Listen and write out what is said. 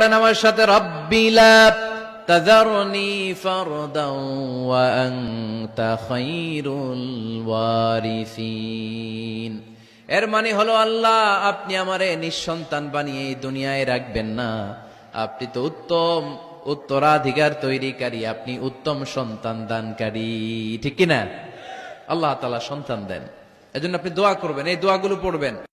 পড়েন আমার সাথে রব্বিলা তাজারনি ওয়া আনতা খায়রুল ওয়ারিসিন এর মানে হলো আল্লাহ আপনি আমারে নিঃসন্তান বানিয়ে এই দুনিয়ায় রাখবেন না আপনি তো উত্তম উত্তরাধিকার তৈরিকারী আপনি উত্তম সন্তান দানকারী ঠিক কিনা আল্লাহ তালা সন্তান দেন এজন্য আপনি দোয়া করবেন এই দোয়াগুলো পড়বেন